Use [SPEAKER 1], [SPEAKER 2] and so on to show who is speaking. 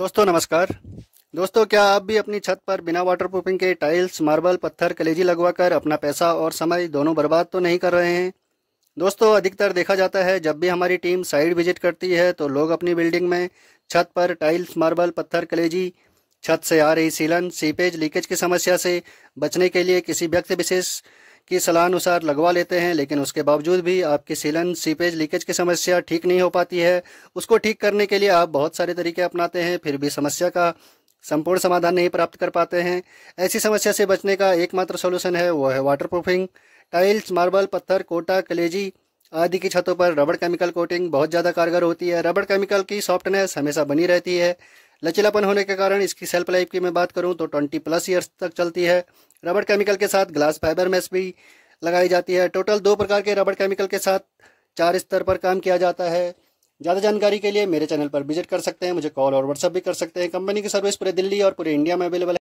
[SPEAKER 1] दोस्तों नमस्कार दोस्तों क्या आप भी अपनी छत पर बिना वाटरप्रूफिंग के टाइल्स मार्बल पत्थर कलेजी लगवाकर अपना पैसा और समय दोनों बर्बाद तो नहीं कर रहे हैं दोस्तों अधिकतर देखा जाता है जब भी हमारी टीम साइड विजिट करती है तो लोग अपनी बिल्डिंग में छत पर टाइल्स मार्बल पत्थर कलेजी छत से आ रही सीलन सीपेज लीकेज की समस्या से बचने के लिए किसी व्यक्ति विशेष की सलाह अनुसार लगवा लेते हैं लेकिन उसके बावजूद भी आपकी सीलन सीपेज लीकेज की समस्या ठीक नहीं हो पाती है उसको ठीक करने के लिए आप बहुत सारे तरीके अपनाते हैं फिर भी समस्या का संपूर्ण समाधान नहीं प्राप्त कर पाते हैं ऐसी समस्या से बचने का एकमात्र सोल्यूशन है वो है वाटर प्रूफिंग टाइल्स मार्बल पत्थर कोटा कलेजी आदि की छतों पर रबड़ केमिकल कोटिंग बहुत ज़्यादा कारगर होती है रबड़ केमिकल की सॉफ्टनेस हमेशा बनी रहती है लचीलापन होने के कारण इसकी सेल्फ लाइफ की मैं बात करूँ तो ट्वेंटी प्लस ईयर्स तक चलती है रबड़ केमिकल के साथ ग्लास फाइबर मेस भी लगाई जाती है टोटल दो प्रकार के रबड़ केमिकल के साथ चार स्तर पर काम किया जाता है ज़्यादा जानकारी के लिए मेरे चैनल पर विजिट कर सकते हैं मुझे कॉल और व्हाट्सअप भी कर सकते हैं कंपनी की सर्विस पूरे दिल्ली और पूरे इंडिया में अवेलेबल है